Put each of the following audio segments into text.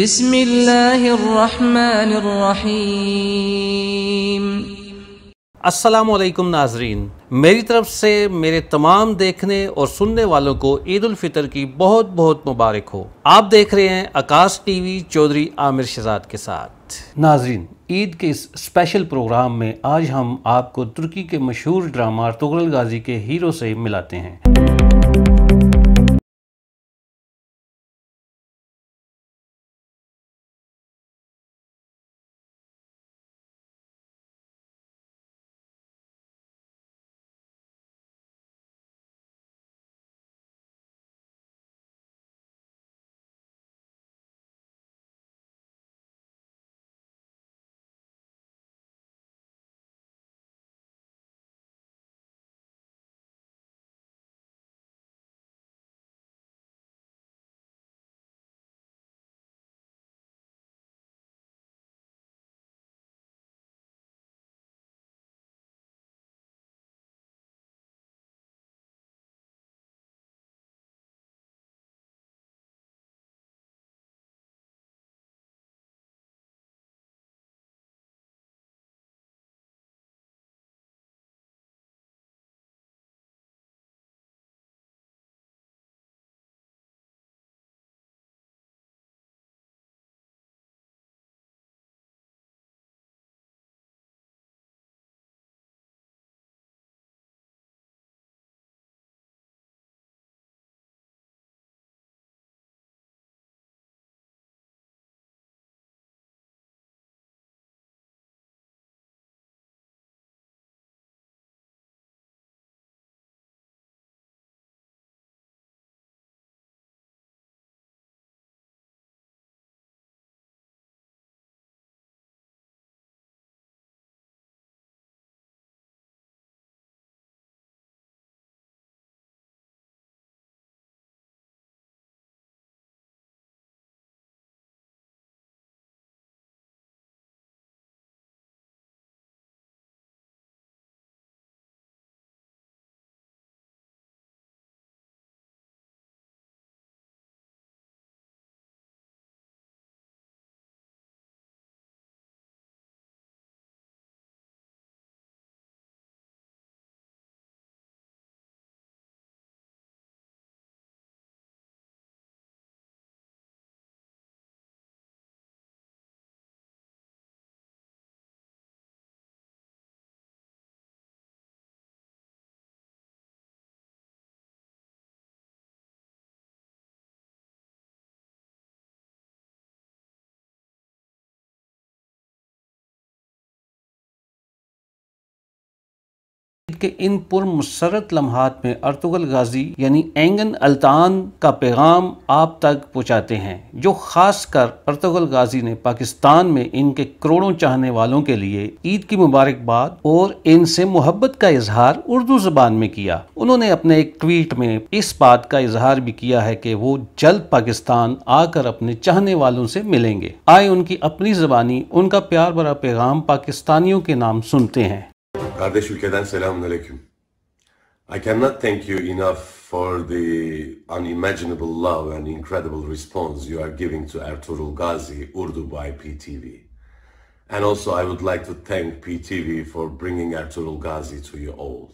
بسم الله الرحمن الرحيم अस्सलाम वालेकुम नाजरीन मेरी तरफ से मेरे तमाम देखने और सुनने वालों को ईद उल फितर की बहुत बहुत मुबारक हो आप देख रहे हैं आकाश टीवी चौधरी आमिर शहजाद के साथ नाजरीन ईद के इस स्पेशल प्रोग्राम में आज हम आपको तुर्की के मशहूर ड्रामा तुगल गाजी के हीरो से मिलाते हैं के इन पुरमसरत लम्हात में अर्तुगल गाजी यानी एंगन अल्तान का पैगाम आप तक पहुँचाते हैं जो खास कर अर्तुगल गाजी ने पाकिस्तान में इनके करोड़ों चाहने वालों के लिए ईद की मुबारकबाद और इनसे मोहब्बत का इजहार उर्दू जबान में किया उन्होंने अपने एक ट्वीट में इस बात का इजहार भी किया है कि वो जल्द पाकिस्तान आकर अपने चाहने वालों से मिलेंगे आए उनकी अपनी जबानी उनका प्यार भरा पैगाम पाकिस्तानियों के नाम सुनते हैं Kardeş ülkeden selamünaleyküm. I cannot thank you enough for the unimaginable love and incredible response you are giving to Ertuğrul Gazi, Urdu by PTV. And also I would like to thank PTV for bringing Ertuğrul Gazi to you all.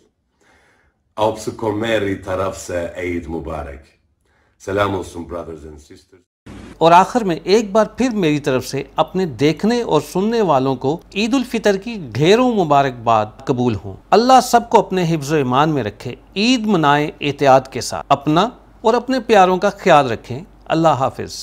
Avpsi Komeri tarafse Eid Mubarek. Selam olsun brothers and sisters. और आखिर में एक बार फिर मेरी तरफ से अपने देखने और सुनने वालों को ईद उल फितर की ढेरों मुबारकबाद कबूल हों अल्लाह सबको अपने हिफ्ज ईमान में रखे ईद मनाएं एहतियात के साथ अपना और अपने प्यारों का ख्याल रखें अल्लाह हाफिज़